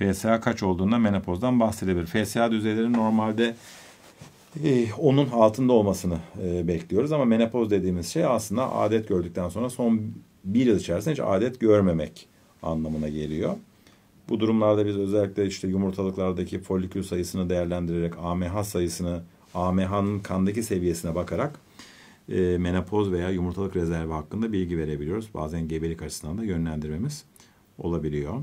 FSH kaç olduğunda menopozdan bahsedebilir. FSH düzeyleri normalde e, onun altında olmasını e, bekliyoruz ama menopoz dediğimiz şey aslında adet gördükten sonra son bir yıl içerisinde hiç adet görmemek anlamına geliyor. Bu durumlarda biz özellikle işte yumurtalıklardaki folikül sayısını değerlendirerek AMH sayısını, AMH'nın kandaki seviyesine bakarak e, menopoz veya yumurtalık rezervi hakkında bilgi verebiliyoruz. Bazen gebelik açısından da yönlendirmemiz olabiliyor.